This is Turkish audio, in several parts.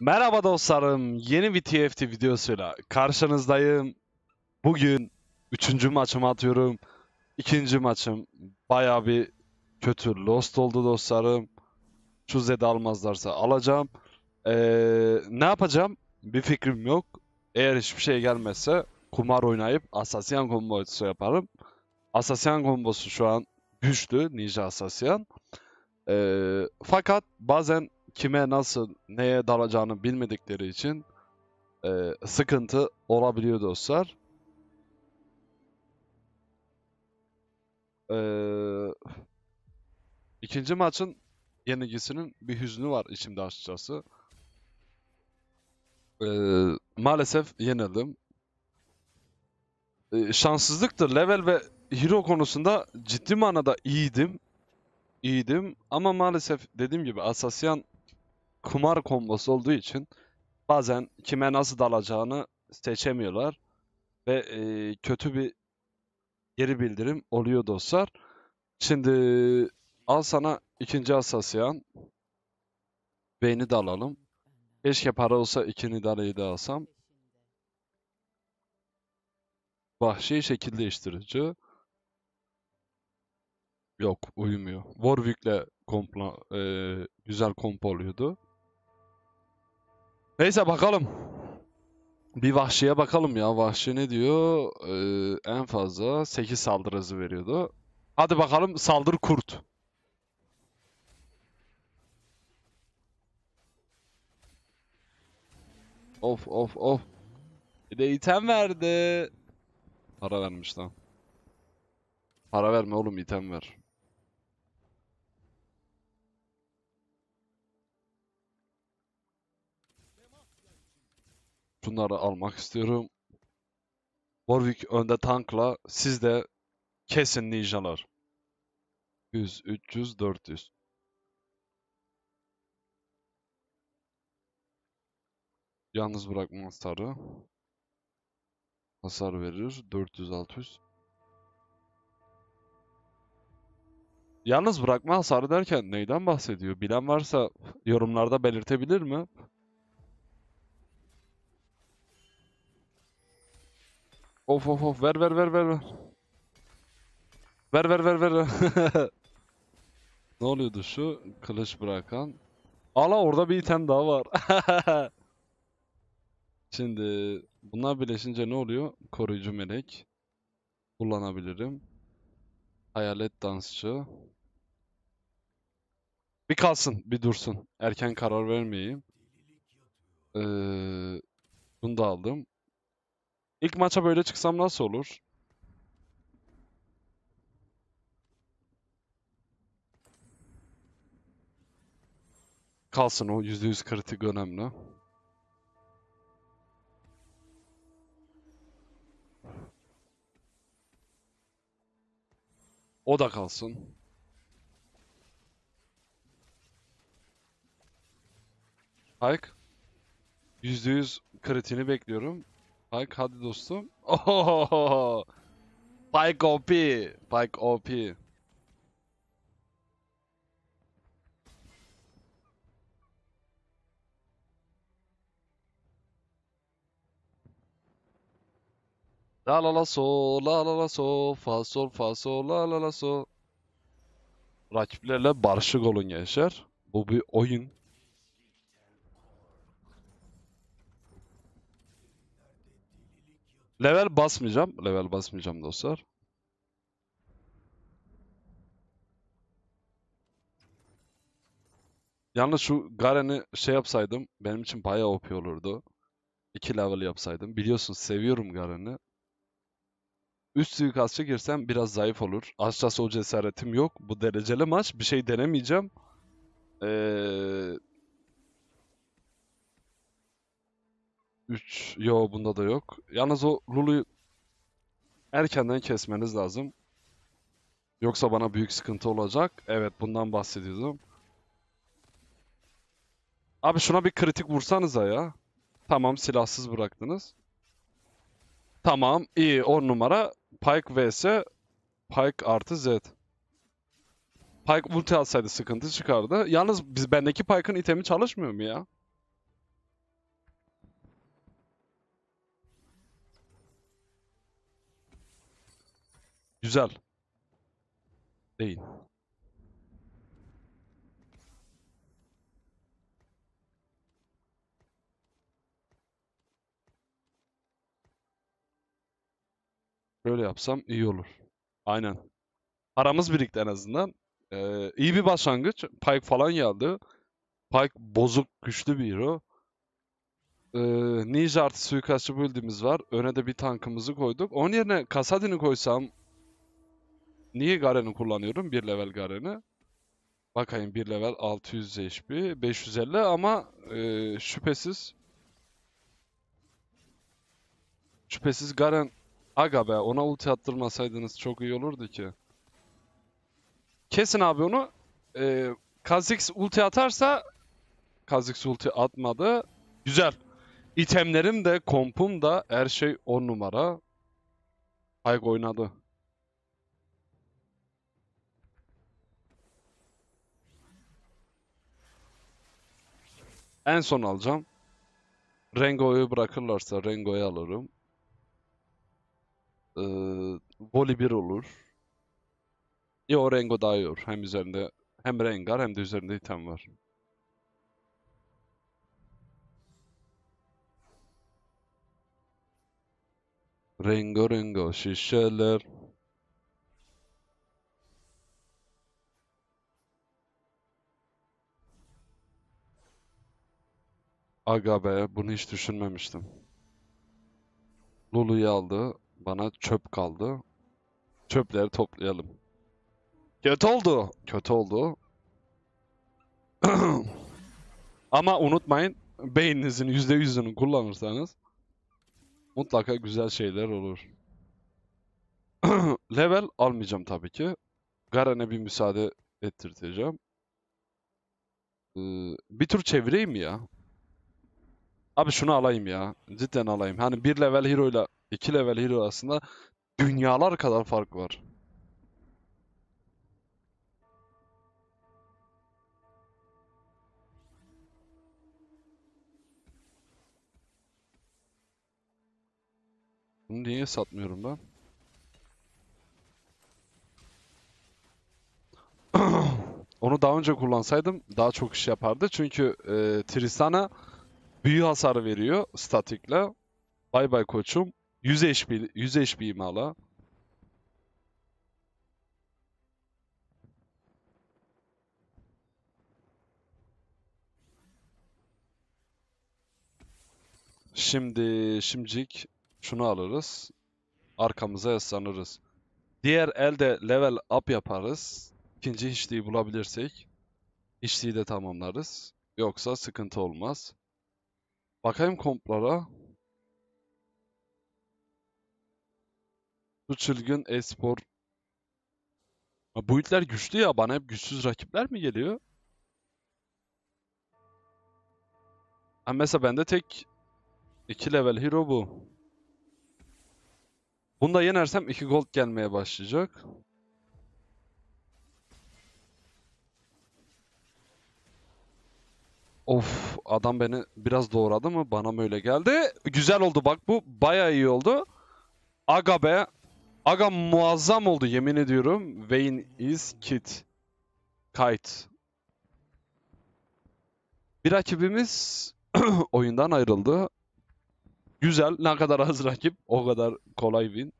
Merhaba dostlarım. Yeni bir TFT videosuyla karşınızdayım. Bugün üçüncü maçımı atıyorum. İkinci maçım baya bir kötü lost oldu dostlarım. Şu Zed almazlarsa alacağım. Ee, ne yapacağım? Bir fikrim yok. Eğer hiçbir şey gelmezse kumar oynayıp Asasyan kombosu yaparım. Asasyan kombosu şu an güçlü Ninja Asasyan. Ee, fakat bazen kime nasıl neye dalacağını bilmedikleri için e, sıkıntı olabiliyor dostlar. Ee, ikinci maçın yenilgisinin bir hüznü var içimde açıkçası. Ee, maalesef yenildim. Ee, şanssızlıktır. Level ve hero konusunda ciddi manada iyiydim. İyiydim ama maalesef dediğim gibi Asasyan kumar kombosu olduğu için bazen kime nasıl dalacağını seçemiyorlar ve e, kötü bir geri bildirim oluyor dostlar. Şimdi al sana ikinci Asasyan. Beyni de alalım. Keşke para olsa iki Nidalee'yi de alsam. Vahşi şekil değiştirici. Yok uyumuyor. Warwick'le e, güzel komp oluyordu. Neyse bakalım. Bir vahşiye bakalım ya. Vahşi ne diyor? Ee, en fazla 8 saldırı hızı veriyordu. Hadi bakalım saldır kurt. Of of of. Bir de item verdi. Para vermiş lan. Para verme oğlum item ver. Bunları almak istiyorum. Warwick önde tankla. Siz de kesin ninjalar. 100, 300, 400. Yalnız bırakma hasarı. Hasar verir. 400, 600. Yalnız bırakma hasarı derken neyden bahsediyor? Bilen varsa yorumlarda belirtebilir mi? Of of of ver ver ver ver ver. Ver ver ver ver. ne oluyordu şu kılıç bırakan? Ala orada bir item daha var. Şimdi bunlar birleşince ne oluyor? Koruyucu melek kullanabilirim. Hayalet dansçı. Bir kalsın, bir dursun. Erken karar vermeyeyim. Ee, bunu da aldım. İlk maça böyle çıksam nasıl olur? Kalsın o %100 kritik önemli. O da kalsın. Hayk. %100 kritini bekliyorum. Bike, hadi dostum. Ohohoho. bike OP. bike OP. La la la sol, la la la sol, fa sol fa sol, la la la sol. Rakiplerle barışık olun gençler. Bu bir oyun. Level basmayacağım. Level basmayacağım dostlar. Yalnız şu Garen'i şey yapsaydım benim için bayağı OP olurdu. 2 level yapsaydım. Biliyorsun seviyorum Garen'i. Üst suikastçı girsem biraz zayıf olur. Açıkçası o cesaretim yok. Bu dereceli maç. Bir şey denemeyeceğim. Ee, 3 yo bunda da yok. Yalnız o Lulu'yu erkenden kesmeniz lazım. Yoksa bana büyük sıkıntı olacak. Evet bundan bahsediyordum. Abi şuna bir kritik vursanıza ya. Tamam silahsız bıraktınız. Tamam iyi 10 numara. Pike vs. Pike artı Z. Pike ulti alsaydı sıkıntı çıkardı. Yalnız biz bendeki Pike'ın itemi çalışmıyor mu ya? Güzel. Değil. Böyle yapsam iyi olur. Aynen. Paramız birikti en azından. Ee, iyi bir başlangıç. Pike falan geldi. Pike bozuk, güçlü bir hero. Ee, Ninja artı suikastçı build'imiz var. Öne de bir tankımızı koyduk. Onun yerine Kasadin'i koysam Niye Garen'i kullanıyorum? 1 level Garen'i. Bakayım 1 level 600 HP, 550 ama e, şüphesiz şüphesiz Garen aga be ona ulti attırmasaydınız çok iyi olurdu ki. Kesin abi onu. E, Kha'Zix ulti atarsa Kha'Zix ulti atmadı. Güzel. İtemlerim de, kompum da her şey 10 numara. Hayk oynadı. En son alacağım. Rengo'yu bırakırlarsa Rengo'yu alırım. Ee, Voli 1 olur. Yo Rengo daha iyi olur. Hem üzerinde hem Rengar hem de üzerinde item var. Rengo rengo şişeler. Aga be bunu hiç düşünmemiştim. Lulu'yu aldı. Bana çöp kaldı. Çöpleri toplayalım. Kötü oldu. Kötü oldu. Ama unutmayın beyninizin %100'ünü kullanırsanız mutlaka güzel şeyler olur. Level almayacağım tabii ki. Garen'e bir müsaade ettirteceğim. Ee, bir tur çevireyim ya. Abi şunu alayım ya. Cidden alayım. Hani bir level hero ile iki level hero arasında dünyalar kadar fark var. Bunu niye satmıyorum ben? Onu daha önce kullansaydım daha çok iş yapardı. Çünkü e, Tristana büyü hasar veriyor statikle. Bay bay koçum. 100 HP, 100 HP'yim hala. Şimdi şimdicik şunu alırız. Arkamıza yaslanırız. Diğer elde level up yaparız. İkinci hiçliği bulabilirsek hiçliği de tamamlarız. Yoksa sıkıntı olmaz. Bakayım komplara. Bu çılgın espor. bu itler güçlü ya. Bana hep güçsüz rakipler mi geliyor? Ha, mesela bende tek 2 level hero bu. Bunu da yenersem 2 gold gelmeye başlayacak. Of adam beni biraz doğradı mı? Bana mı öyle geldi? Güzel oldu bak bu. Baya iyi oldu. Aga be. Aga muazzam oldu yemin ediyorum. Vein is Kit, Kite. Bir rakibimiz oyundan ayrıldı. Güzel. Ne kadar az rakip o kadar kolay win.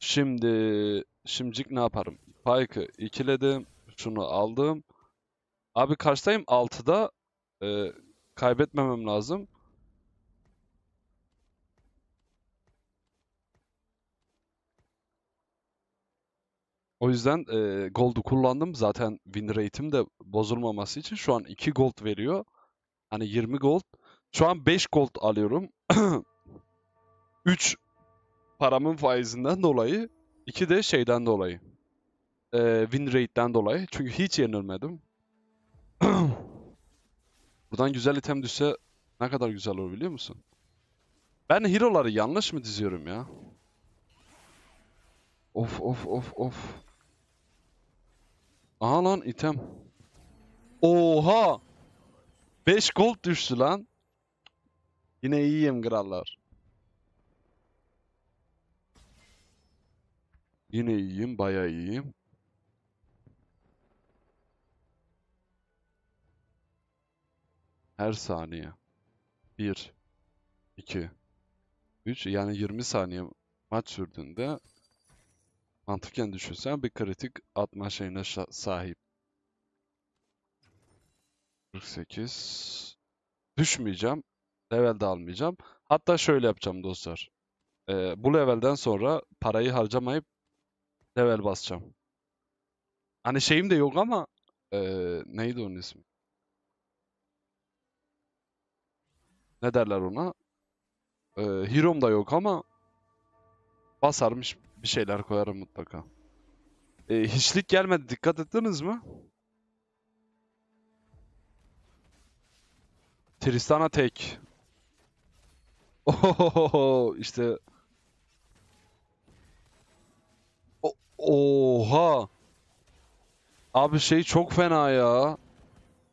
Şimdi şimcik ne yaparım? Pike'ı ikiledim. Şunu aldım. Abi karşıdayım 6'da. E, ee, kaybetmemem lazım. O yüzden e, gold'u kullandım. Zaten win rate'im de bozulmaması için şu an 2 gold veriyor. Hani 20 gold. Şu an 5 gold alıyorum. 3 paramın faizinden dolayı. 2 de şeyden dolayı. E, win rate'den dolayı. Çünkü hiç yenilmedim. Buradan güzel item düşse ne kadar güzel olur biliyor musun? Ben hero'ları yanlış mı diziyorum ya? Of of of of. Aha lan item. Oha! 5 gold düştü lan. Yine iyiyim krallar. Yine iyiyim, bayağı iyiyim. her saniye 1, 2, 3 yani 20 saniye maç sürdüğünde mantıken düşünsen bir kritik atma şeyine sahip. 48 düşmeyeceğim. Level de almayacağım. Hatta şöyle yapacağım dostlar. Ee, bu levelden sonra parayı harcamayıp level basacağım. Hani şeyim de yok ama ee, neydi onun ismi? ne derler ona? Ee, Hirom da yok ama basarmış bir şeyler koyarım mutlaka. Ee, hiçlik gelmedi. Dikkat ettiniz mi? Tristana tek. Ohohoho işte. O Oha. Abi şey çok fena ya.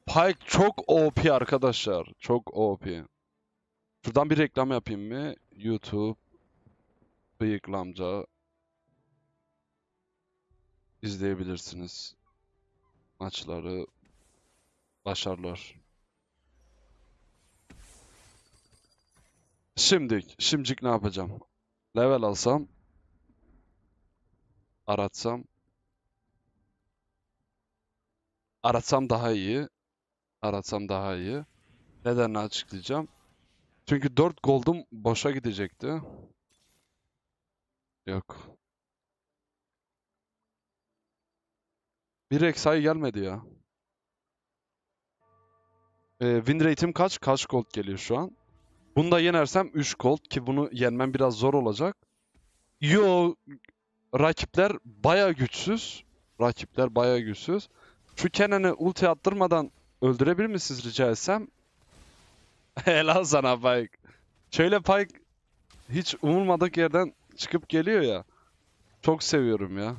Pike çok OP arkadaşlar. Çok OP. Şuradan bir reklam yapayım mı? YouTube Bıyıklamca izleyebilirsiniz. Maçları başarılar. Şimdi, şimdicik ne yapacağım? Level alsam, aratsam, aratsam daha iyi, aratsam daha iyi. Nedenini açıklayacağım. Çünkü 4 gold'um boşa gidecekti. Yok. Bir Rek'Sai gelmedi ya. Ee, win rate'im kaç? Kaç gold geliyor şu an? Bunu da yenersem 3 gold ki bunu yenmem biraz zor olacak. Yo rakipler baya güçsüz. Rakipler baya güçsüz. Şu Kenan'ı ulti attırmadan öldürebilir misiniz rica etsem? Helal sana Pike. Şöyle Pike hiç umulmadık yerden çıkıp geliyor ya. Çok seviyorum ya.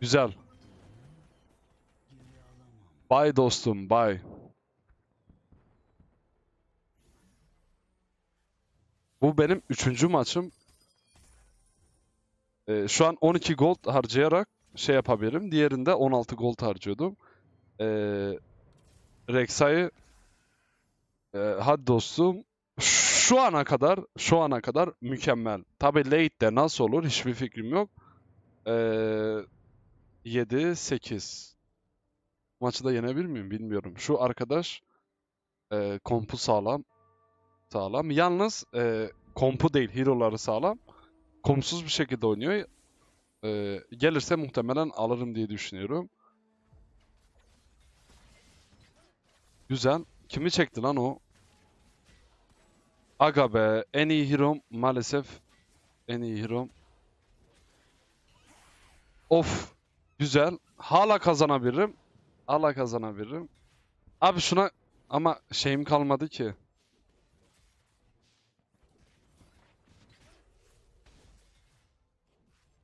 Güzel. Bay dostum, bay. Bu benim üçüncü maçım. Ee, şu an 12 gold harcayarak şey yapabilirim. Diğerinde 16 gold harcıyordum. Ee, Rek'Sai'yi e, hadi dostum şu ana kadar şu ana kadar mükemmel. Tabi late'de nasıl olur hiçbir fikrim yok. Ee, 7 8 maçı da yenebilir miyim bilmiyorum. Şu arkadaş e, kompu sağlam. Sağlam. Yalnız e, kompu değil hero'ları sağlam. Kompsuz bir şekilde oynuyor. E, gelirse muhtemelen alırım diye düşünüyorum. Güzel. Kimi çekti lan o? Aga be. En iyi hero'm maalesef. En iyi hero'm. Of. Güzel. Hala kazanabilirim. Hala kazanabilirim. Abi şuna ama şeyim kalmadı ki.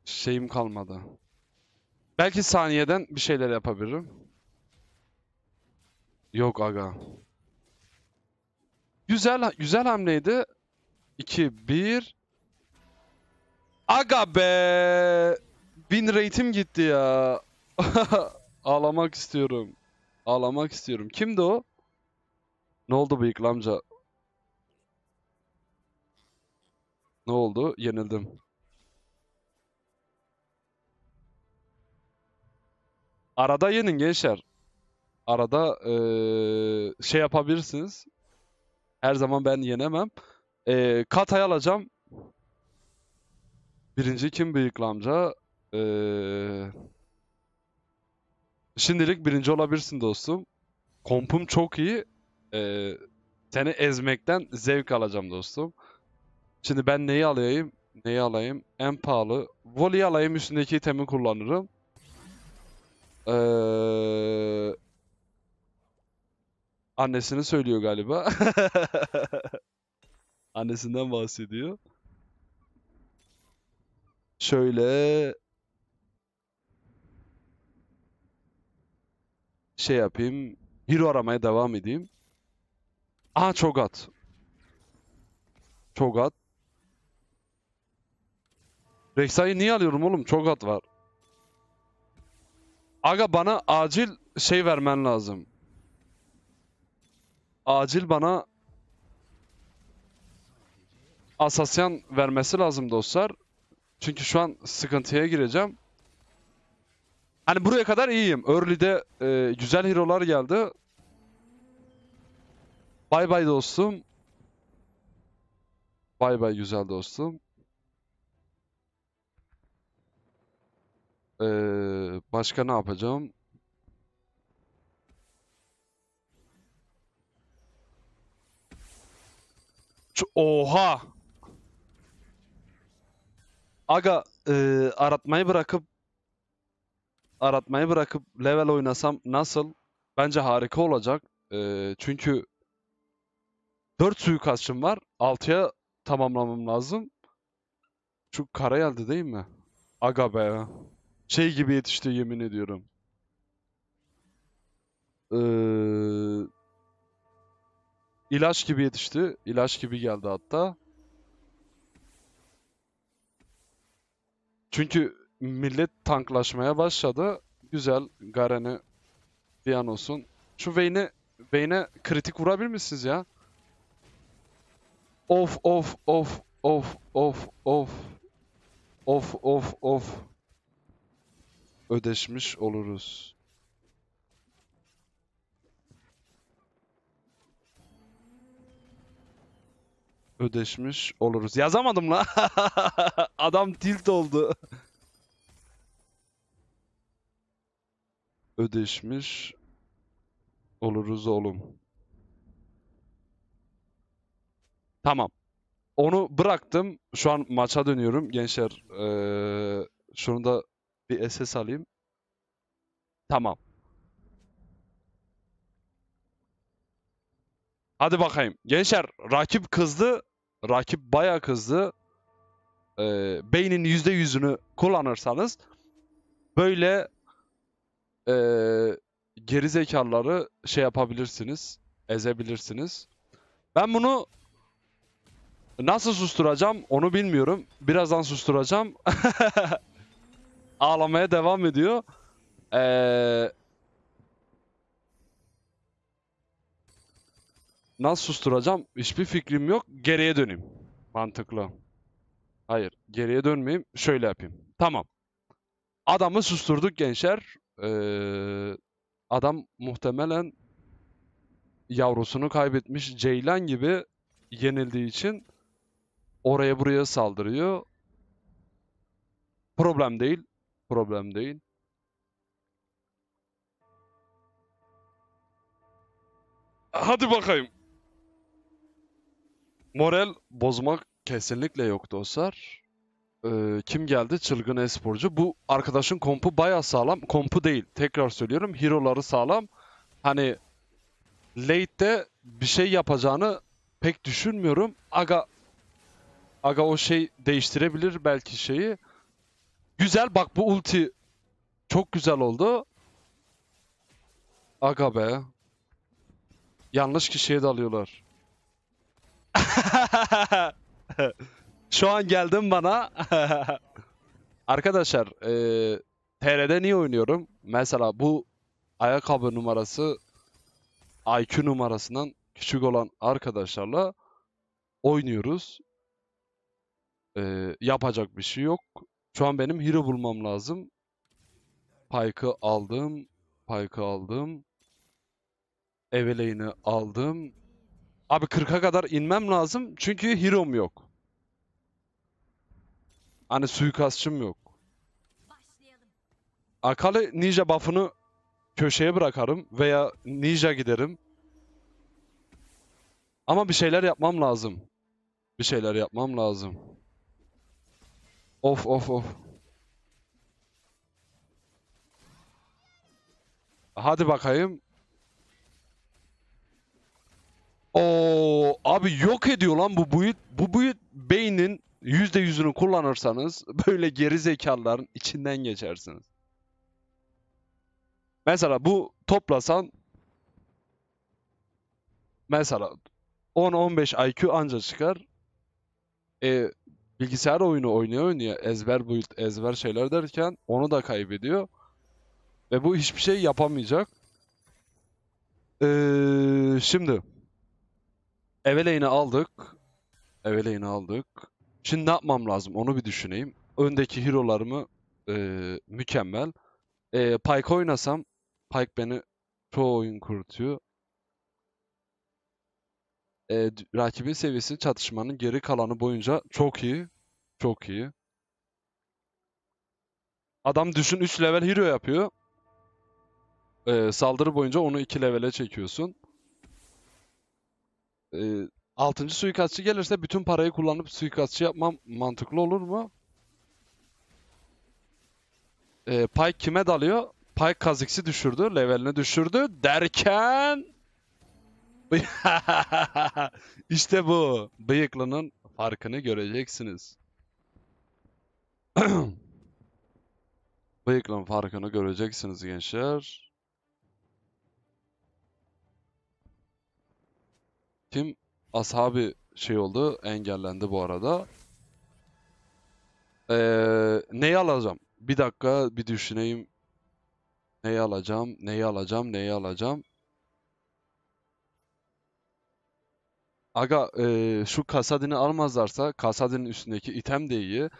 Şeyim kalmadı. Belki saniyeden bir şeyler yapabilirim. Yok aga. Güzel güzel hamleydi. 2 1 Aga be! Bin rate'im gitti ya. Ağlamak istiyorum. Ağlamak istiyorum. Kimdi o? Ne oldu bıyıklı amca? Ne oldu? Yenildim. Arada yenin gençler. Arada ee, şey yapabilirsiniz. Her zaman ben yenemem. Ee, Kata'yı alacağım. Birinci kim bıyıklı amca? Ee, şimdilik birinci olabilirsin dostum. Kompum çok iyi. Ee, seni ezmekten zevk alacağım dostum. Şimdi ben neyi alayım? Neyi alayım? En pahalı. Volley alayım üstündeki itemi kullanırım. Ee, Annesini söylüyor galiba. Annesinden bahsediyor. Şöyle şey yapayım. Hero aramaya devam edeyim. Aha Çogat. Çogat. Rexa'yı niye alıyorum oğlum? Çogat var. Aga bana acil şey vermen lazım acil bana Asasyan vermesi lazım dostlar. Çünkü şu an sıkıntıya gireceğim. Hani buraya kadar iyiyim. Early'de e, güzel hero'lar geldi. Bay bay dostum. Bay bay güzel dostum. Ee, başka ne yapacağım? Oha! Aga e, aratmayı bırakıp aratmayı bırakıp level oynasam nasıl? Bence harika olacak. E, çünkü 4 suikastçım var. 6'ya tamamlamam lazım. Şu kara geldi değil mi? Aga be. Şey gibi yetişti yemin ediyorum. Ee, İlaç gibi yetişti. İlaç gibi geldi hatta. Çünkü millet tanklaşmaya başladı. Güzel Garen'i an olsun. Şu Vayne'e Vayne kritik vurabilir misiniz ya? Of of of of of of of of of ödeşmiş oluruz. ödeşmiş oluruz. Yazamadım la. Adam tilt oldu. ödeşmiş oluruz oğlum. Tamam. Onu bıraktım. Şu an maça dönüyorum. Gençler ee, şunu da bir SS alayım. Tamam. Hadi bakayım. Gençler rakip kızdı. Rakip baya kızdı. Ee, beynin %100'ünü kullanırsanız böyle e, gerizekaları şey yapabilirsiniz. Ezebilirsiniz. Ben bunu nasıl susturacağım onu bilmiyorum. Birazdan susturacağım. Ağlamaya devam ediyor. Eee Nasıl susturacağım? Hiçbir fikrim yok. Geriye döneyim. Mantıklı. Hayır. Geriye dönmeyeyim. Şöyle yapayım. Tamam. Adamı susturduk gençler. Ee, adam muhtemelen yavrusunu kaybetmiş Ceylan gibi yenildiği için oraya buraya saldırıyor. Problem değil. Problem değil. Hadi bakayım. Moral bozmak kesinlikle yok dostlar. Ee, kim geldi? Çılgın Esporcu. Bu arkadaşın kompu baya sağlam. Kompu değil. Tekrar söylüyorum. Hero'ları sağlam. Hani late'de bir şey yapacağını pek düşünmüyorum. Aga Aga o şey değiştirebilir belki şeyi. Güzel bak bu ulti çok güzel oldu. Aga be. Yanlış kişiye dalıyorlar. Şu an geldim bana. Arkadaşlar e, TR'de niye oynuyorum? Mesela bu ayakkabı numarası IQ numarasından küçük olan arkadaşlarla oynuyoruz. E, yapacak bir şey yok. Şu an benim hero bulmam lazım. Pike'ı aldım. Pike'ı aldım. Evelyn'i aldım. Abi 40'a kadar inmem lazım çünkü hero'm yok. Hani suikastçım yok. Akali ninja buff'ını köşeye bırakarım veya ninja giderim. Ama bir şeyler yapmam lazım. Bir şeyler yapmam lazım. Of of of. Hadi bakayım. O abi yok ediyor lan bu buit. Bu buit beynin %100'ünü kullanırsanız böyle geri zekaların içinden geçersiniz. Mesela bu toplasan mesela 10-15 IQ anca çıkar. E, bilgisayar oyunu oynuyor oynuyor ezber build ezber şeyler derken onu da kaybediyor. Ve bu hiçbir şey yapamayacak. Ee, şimdi Eveleyn'i aldık. Eveleyn'i aldık. Şimdi ne yapmam lazım onu bir düşüneyim. Öndeki hero'larımı e, mükemmel. E, Pyke oynasam Pyke beni çoğu oyun kurutuyor. E, rakibin seviyesi çatışmanın geri kalanı boyunca çok iyi. Çok iyi. Adam düşün 3 level hero yapıyor. E, saldırı boyunca onu 2 levele çekiyorsun. Ee, altıncı suikastçı gelirse bütün parayı kullanıp suikastçı yapmam mantıklı olur mu? E, Pay kime dalıyor? Pay Kazix'i düşürdü. Levelini düşürdü. Derken... işte bu. Bıyıklının farkını göreceksiniz. Bıyıklının farkını göreceksiniz gençler. Team ashabi şey oldu. Engellendi bu arada. Ee, neyi alacağım? Bir dakika bir düşüneyim. Neyi alacağım? Neyi alacağım? Neyi alacağım? Aga e, şu Kasadin'i almazlarsa Kasadin'in üstündeki item de iyi.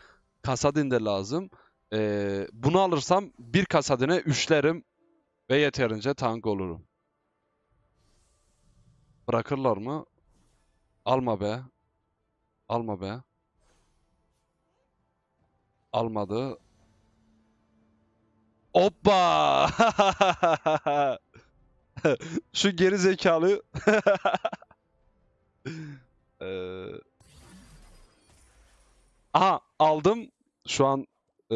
Kasadin de lazım. E, bunu alırsam bir Kasadin'e üçlerim ve yeterince tank olurum. Bırakırlar mı? Alma be. Alma be. Almadı. Hoppa! Şu geri zekalı. ee... Aha aldım. Şu an ee...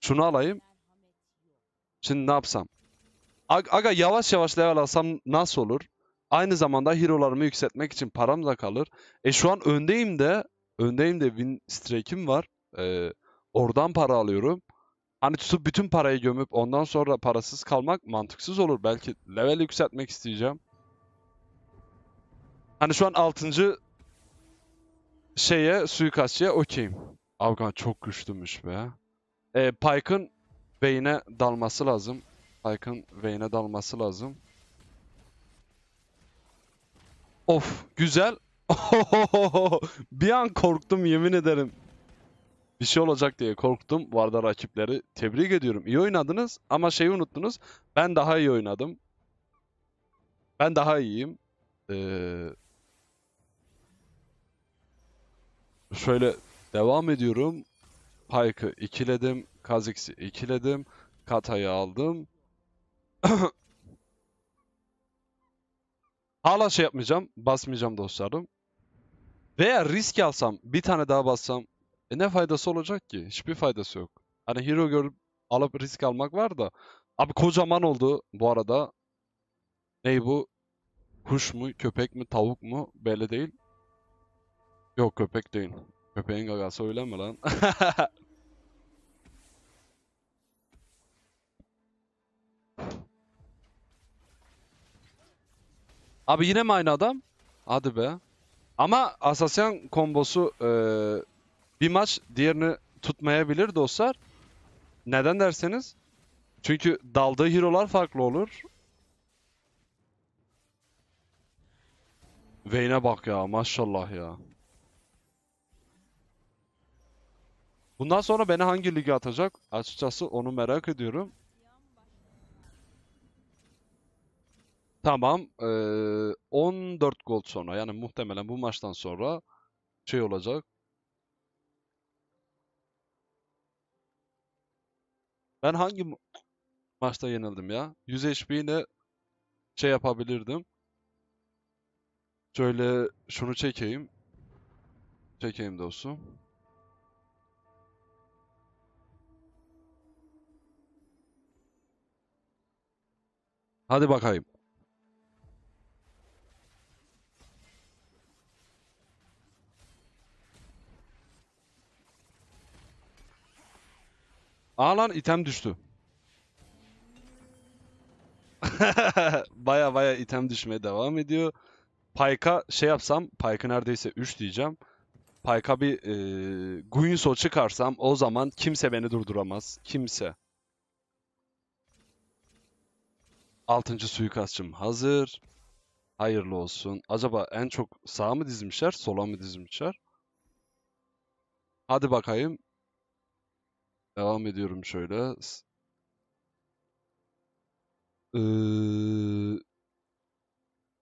şunu alayım. Şimdi ne yapsam? Aga yavaş yavaş level alsam nasıl olur? Aynı zamanda hero'larımı yükseltmek için param da kalır. E şu an öndeyim de öndeyim de win streak'im var. Ee, oradan para alıyorum. Hani tutup bütün parayı gömüp ondan sonra parasız kalmak mantıksız olur. Belki level yükseltmek isteyeceğim. Hani şu an 6. şeye suikastçıya okeyim. Afgan çok güçlümüş be. Ee, Pike'ın beyine dalması lazım. Spike'ın Vayne'e dalması lazım. Of güzel. bir an korktum yemin ederim. Bir şey olacak diye korktum. Bu arada rakipleri tebrik ediyorum. İyi oynadınız ama şeyi unuttunuz. Ben daha iyi oynadım. Ben daha iyiyim. Ee, şöyle devam ediyorum. Pike'ı ikiledim. Kazix'i ikiledim. Kata'yı aldım. Hala şey yapmayacağım. Basmayacağım dostlarım. Veya risk alsam bir tane daha bassam e ne faydası olacak ki? Hiçbir faydası yok. Hani hero görüp alıp risk almak var da. Abi kocaman oldu bu arada. Ney bu? Kuş mu, köpek mi, tavuk mu? Belli değil. Yok köpek değil. Köpeğin gagası öyle mi lan? Abi yine mi aynı adam? Hadi be. Ama Asasyan kombosu e, bir maç diğerini tutmayabilir dostlar. Neden derseniz? Çünkü daldığı hero'lar farklı olur. Vayne'e bak ya maşallah ya. Bundan sonra beni hangi lige atacak? Açıkçası onu merak ediyorum. Tamam. Ee, 14 gol sonra yani muhtemelen bu maçtan sonra şey olacak. Ben hangi maçta yenildim ya? 100 HP şey yapabilirdim. Şöyle şunu çekeyim. Çekeyim dostum. Hadi bakayım. Ağlan, item düştü. baya baya item düşmeye devam ediyor. Pike'a şey yapsam, Pike'ı neredeyse 3 diyeceğim. Pike'a bir e, Guinso çıkarsam o zaman kimse beni durduramaz. Kimse. Altıncı suikastçım hazır. Hayırlı olsun. Acaba en çok sağa mı dizmişler, sola mı dizmişler? Hadi bakayım. Devam ediyorum şöyle. Ee,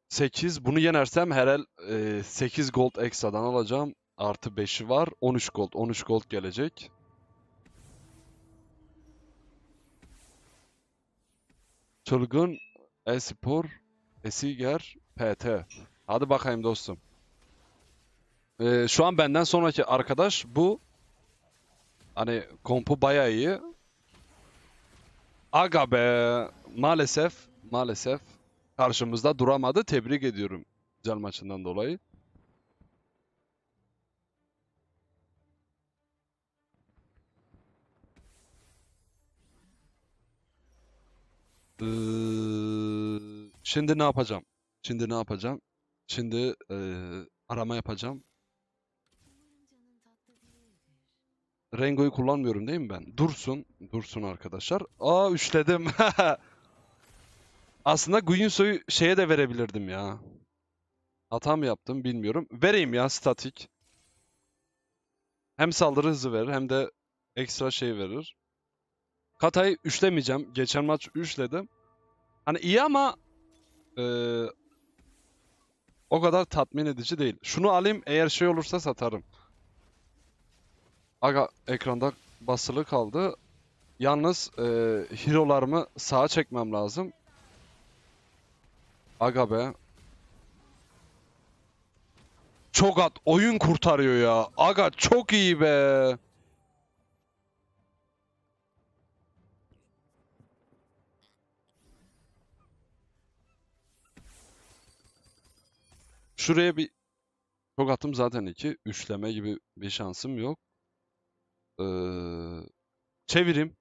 8. Bunu yenersem herhal e, 8 gold ekstradan alacağım. Artı 5'i var. 13 gold. 13 gold gelecek. Çılgın, Espor, Esiger, PT. Hadi bakayım dostum. Ee, şu an benden sonraki arkadaş bu. Hani kompu bayağı iyi. Aga be. Maalesef, maalesef karşımızda duramadı. Tebrik ediyorum güzel maçından dolayı. Ee, şimdi ne yapacağım? Şimdi ne yapacağım? Şimdi e, arama yapacağım. Rengo'yu kullanmıyorum değil mi ben? Dursun. Dursun arkadaşlar. Aa üçledim. Aslında Guinso'yu şeye de verebilirdim ya. Hata mı yaptım bilmiyorum. Vereyim ya statik. Hem saldırı hızı verir hem de ekstra şey verir. Katay'ı üçlemeyeceğim. Geçen maç üçledim. Hani iyi ama e, o kadar tatmin edici değil. Şunu alayım eğer şey olursa satarım. Aga ekranda basılı kaldı. Yalnız e, hero'larımı sağa çekmem lazım. Aga be. Çok at oyun kurtarıyor ya. Aga çok iyi be. Şuraya bir çok attım zaten iki. Üçleme gibi bir şansım yok. Ee, çevirim.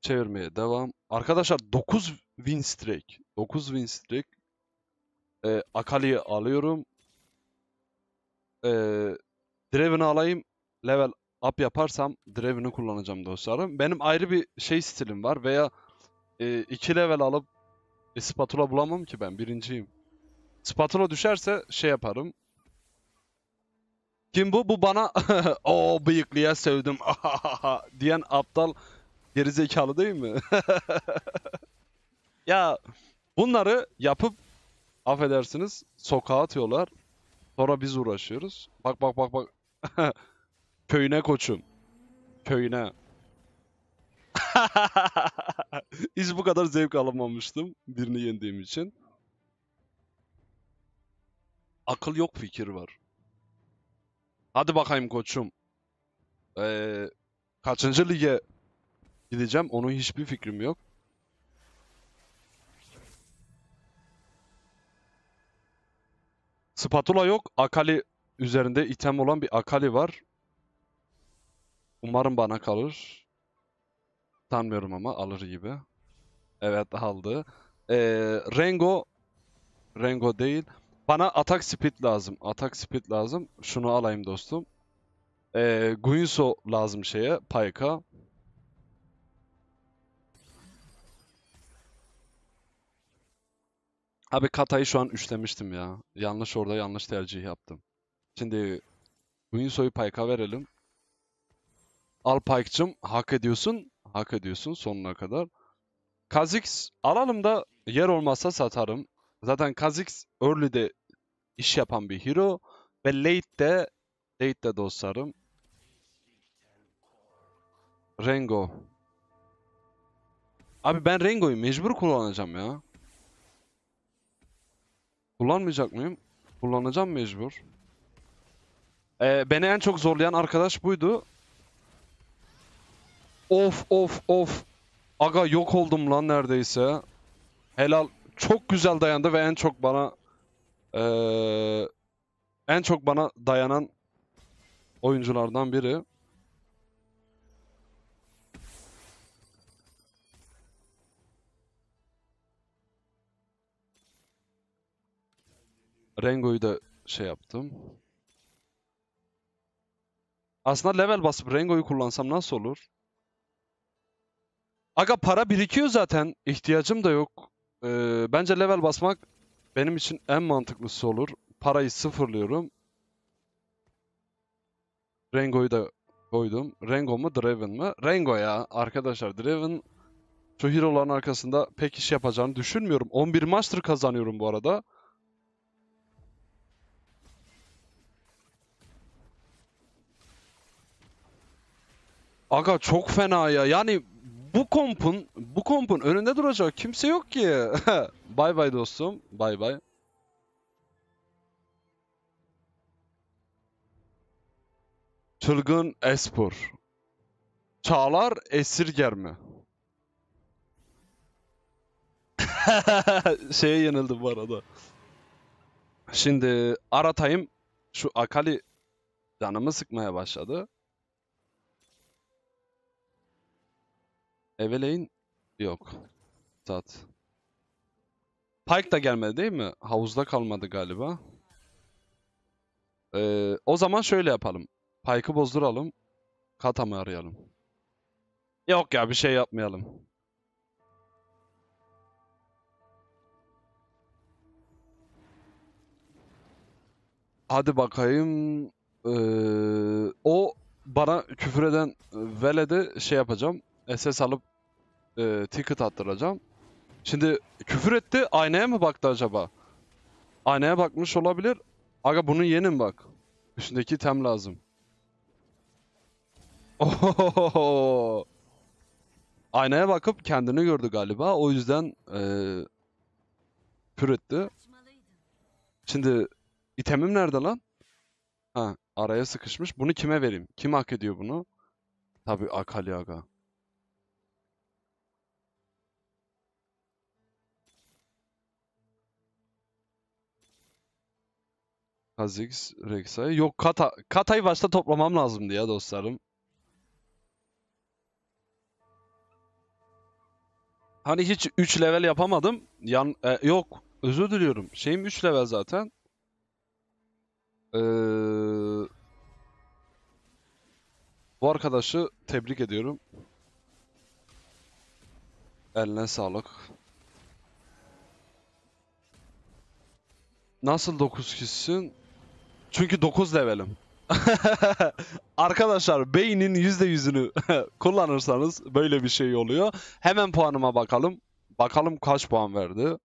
Çevirmeye devam. Arkadaşlar 9 win streak. 9 win streak. Ee, Akali'yi alıyorum. Ee, Draven'ı alayım. Level up yaparsam Draven'ı kullanacağım dostlarım. Benim ayrı bir şey stilim var veya 2 e, iki level alıp e, spatula bulamam ki ben birinciyim. Spatula düşerse şey yaparım. Kim bu? Bu bana o bıyıklıya sevdim diyen aptal gerizekalı değil mi? ya bunları yapıp affedersiniz sokağa atıyorlar. Sonra biz uğraşıyoruz. Bak bak bak bak. Köyüne koçum. Köyüne. Hiç bu kadar zevk alamamıştım birini yendiğim için. Akıl yok fikir var. Hadi bakayım koçum. Ee, kaçıncı lige gideceğim onun hiçbir fikrim yok. Spatula yok. Akali üzerinde item olan bir Akali var. Umarım bana kalır. Sanmıyorum ama alır gibi. Evet aldı. Ee, Rengo Rengo değil. Bana atak speed lazım. Atak speed lazım. Şunu alayım dostum. Ee, Guinso lazım şeye. Payka. Abi Kata'yı şu an üçlemiştim ya. Yanlış orada yanlış tercih yaptım. Şimdi Guinso'yu Payka verelim. Al Pike'cım. Hak ediyorsun. Hak ediyorsun sonuna kadar. Kazix alalım da yer olmazsa satarım. Zaten Kha'Zix early'de iş yapan bir hero ve late'de late'de dostlarım Rengo. Abi ben Rengo'yu mecbur kullanacağım ya. Kullanmayacak mıyım? Kullanacağım mecbur. Ee, beni en çok zorlayan arkadaş buydu. Of of of. Aga yok oldum lan neredeyse. Helal çok güzel dayandı ve en çok bana e, en çok bana dayanan oyunculardan biri. Rengo'yu da şey yaptım. Aslında level basıp Rengo'yu kullansam nasıl olur? Aga para birikiyor zaten. İhtiyacım da yok. Ee, bence level basmak benim için en mantıklısı olur. Parayı sıfırlıyorum. Rengo'yu da koydum. Rengo mu Draven mı? Rengo ya arkadaşlar. Draven şu hero'ların arkasında pek iş yapacağını düşünmüyorum. 11 master kazanıyorum bu arada. Aga çok fena ya. Yani bu kompun bu kompun önünde duracak kimse yok ki. bay bay dostum. Bay bay. Çılgın Espor. Çağlar Esirger mi? Şeye yanıldım bu arada. Şimdi Aratay'ım şu Akali canımı sıkmaya başladı. Eveleyin yok. tat. Pike da gelmedi değil mi? Havuzda kalmadı galiba. Ee, o zaman şöyle yapalım. Pike'ı bozduralım. Katam'ı arayalım. Yok ya bir şey yapmayalım. Hadi bakayım. Ee, o bana küfür eden Veled'e şey yapacağım. SS alıp e, ticket attıracağım. Şimdi küfür etti. Aynaya mı baktı acaba? Aynaya bakmış olabilir. Aga bunu yenin bak. Üstündeki tem lazım. Ohohoho. Aynaya bakıp kendini gördü galiba. O yüzden ee, küfür etti. Şimdi itemim nerede lan? Ha araya sıkışmış. Bunu kime vereyim? Kim hak ediyor bunu? Tabii Akali Aga. Kha'Zix, Rek'Sai. Yok Kata. Kata'yı başta toplamam lazımdı ya dostlarım. Hani hiç 3 level yapamadım. Yan, e, yok özür diliyorum. Şeyim 3 level zaten. Ee, bu arkadaşı tebrik ediyorum. Eline sağlık. Nasıl 9 kişisin? Çünkü 9 levelim. Arkadaşlar beynin %100'ünü kullanırsanız böyle bir şey oluyor. Hemen puanıma bakalım. Bakalım kaç puan verdi.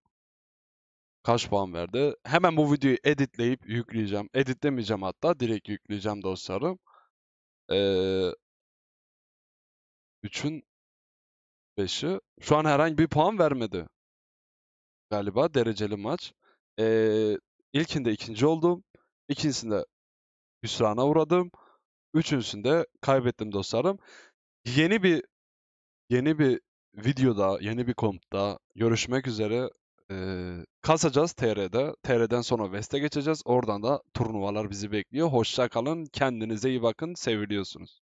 Kaç puan verdi. Hemen bu videoyu editleyip yükleyeceğim. Editlemeyeceğim hatta. Direkt yükleyeceğim dostlarım. Ee, 3'ün 5'i. Şu an herhangi bir puan vermedi. Galiba dereceli maç. Ee, ilkinde ikinci oldum. İkincisinde hüsrana uğradım. Üçüncüsünde kaybettim dostlarım. Yeni bir yeni bir videoda, yeni bir konutta görüşmek üzere. Ee, kasacağız TR'de. TR'den sonra Vest'e geçeceğiz. Oradan da turnuvalar bizi bekliyor. Hoşça kalın. Kendinize iyi bakın. Seviliyorsunuz.